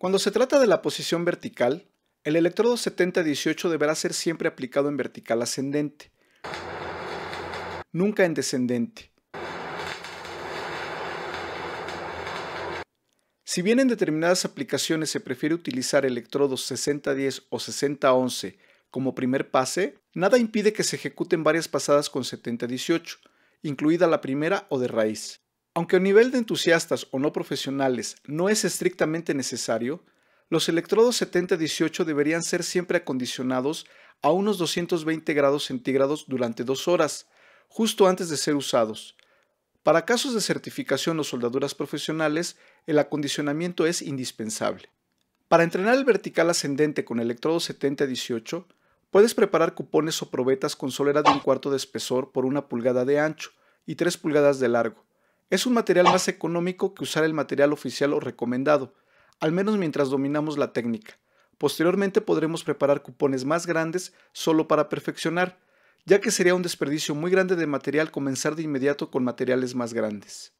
Cuando se trata de la posición vertical, el electrodo 7018 deberá ser siempre aplicado en vertical ascendente, nunca en descendente. Si bien en determinadas aplicaciones se prefiere utilizar electrodos 6010 o 6011 como primer pase, nada impide que se ejecuten varias pasadas con 7018, incluida la primera o de raíz. Aunque a nivel de entusiastas o no profesionales no es estrictamente necesario, los electrodos 70 deberían ser siempre acondicionados a unos 220 grados centígrados durante dos horas, justo antes de ser usados. Para casos de certificación o soldaduras profesionales, el acondicionamiento es indispensable. Para entrenar el vertical ascendente con electrodo 70-18, puedes preparar cupones o probetas con solera de un cuarto de espesor por una pulgada de ancho y tres pulgadas de largo, es un material más económico que usar el material oficial o recomendado, al menos mientras dominamos la técnica. Posteriormente podremos preparar cupones más grandes solo para perfeccionar, ya que sería un desperdicio muy grande de material comenzar de inmediato con materiales más grandes.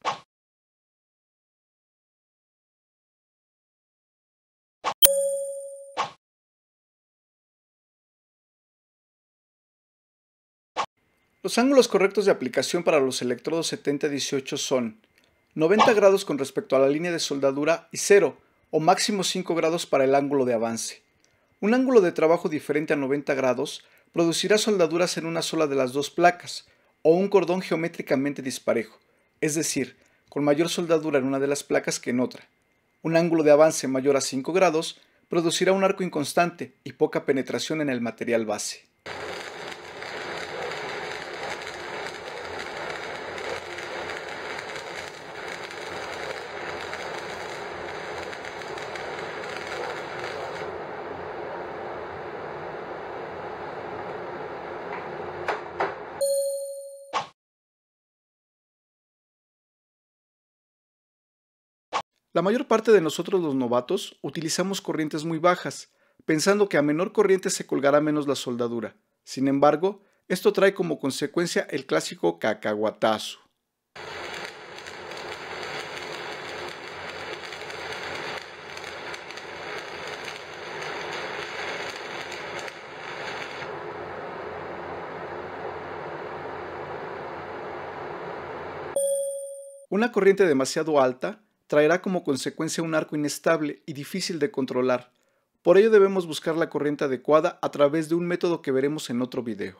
Los ángulos correctos de aplicación para los electrodos 70-18 son 90 grados con respecto a la línea de soldadura y 0 o máximo 5 grados para el ángulo de avance. Un ángulo de trabajo diferente a 90 grados producirá soldaduras en una sola de las dos placas o un cordón geométricamente disparejo, es decir, con mayor soldadura en una de las placas que en otra. Un ángulo de avance mayor a 5 grados producirá un arco inconstante y poca penetración en el material base. La mayor parte de nosotros los novatos utilizamos corrientes muy bajas, pensando que a menor corriente se colgará menos la soldadura. Sin embargo, esto trae como consecuencia el clásico cacahuatazo. Una corriente demasiado alta traerá como consecuencia un arco inestable y difícil de controlar. Por ello debemos buscar la corriente adecuada a través de un método que veremos en otro video.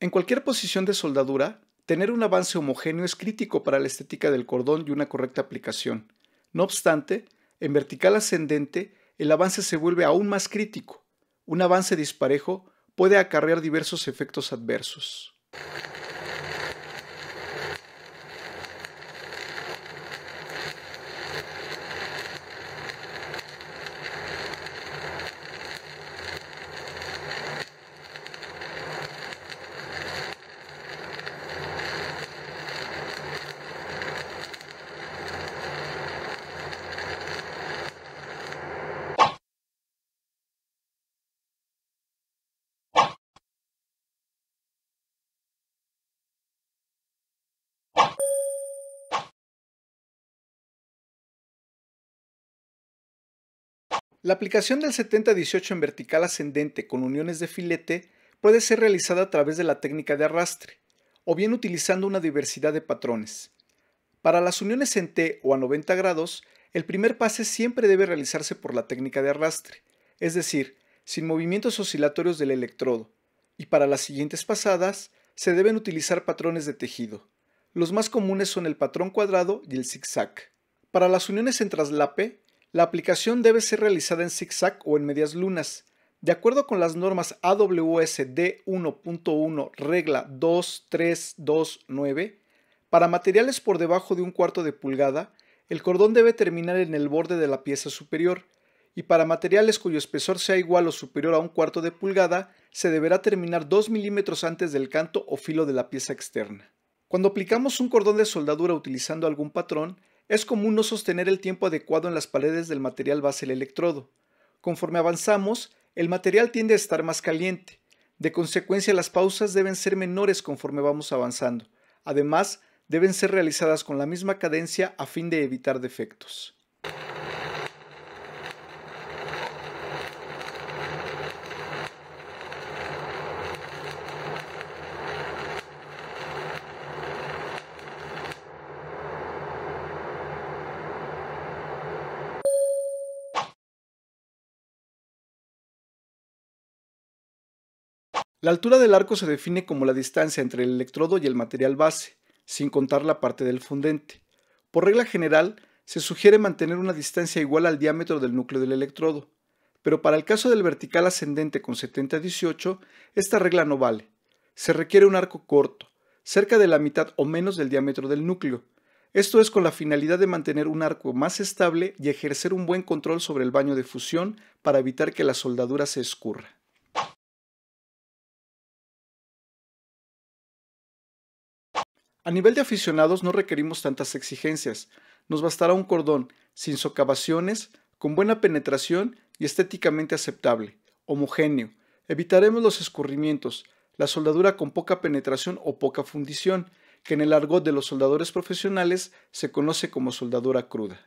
En cualquier posición de soldadura, tener un avance homogéneo es crítico para la estética del cordón y una correcta aplicación. No obstante, en vertical ascendente, el avance se vuelve aún más crítico. Un avance disparejo puede acarrear diversos efectos adversos. La aplicación del 70-18 en vertical ascendente con uniones de filete puede ser realizada a través de la técnica de arrastre, o bien utilizando una diversidad de patrones. Para las uniones en T o a 90 grados, el primer pase siempre debe realizarse por la técnica de arrastre, es decir, sin movimientos oscilatorios del electrodo, y para las siguientes pasadas se deben utilizar patrones de tejido. Los más comunes son el patrón cuadrado y el zigzag. Para las uniones en traslape, la aplicación debe ser realizada en zigzag o en medias lunas. De acuerdo con las normas d 1.1 regla 2329, para materiales por debajo de un cuarto de pulgada, el cordón debe terminar en el borde de la pieza superior, y para materiales cuyo espesor sea igual o superior a un cuarto de pulgada, se deberá terminar 2 milímetros antes del canto o filo de la pieza externa. Cuando aplicamos un cordón de soldadura utilizando algún patrón, es común no sostener el tiempo adecuado en las paredes del material base el electrodo. Conforme avanzamos, el material tiende a estar más caliente. De consecuencia, las pausas deben ser menores conforme vamos avanzando. Además, deben ser realizadas con la misma cadencia a fin de evitar defectos. La altura del arco se define como la distancia entre el electrodo y el material base, sin contar la parte del fundente. Por regla general, se sugiere mantener una distancia igual al diámetro del núcleo del electrodo, pero para el caso del vertical ascendente con 70 a 18, esta regla no vale. Se requiere un arco corto, cerca de la mitad o menos del diámetro del núcleo. Esto es con la finalidad de mantener un arco más estable y ejercer un buen control sobre el baño de fusión para evitar que la soldadura se escurra. A nivel de aficionados no requerimos tantas exigencias, nos bastará un cordón, sin socavaciones, con buena penetración y estéticamente aceptable, homogéneo. Evitaremos los escurrimientos, la soldadura con poca penetración o poca fundición, que en el argot de los soldadores profesionales se conoce como soldadura cruda.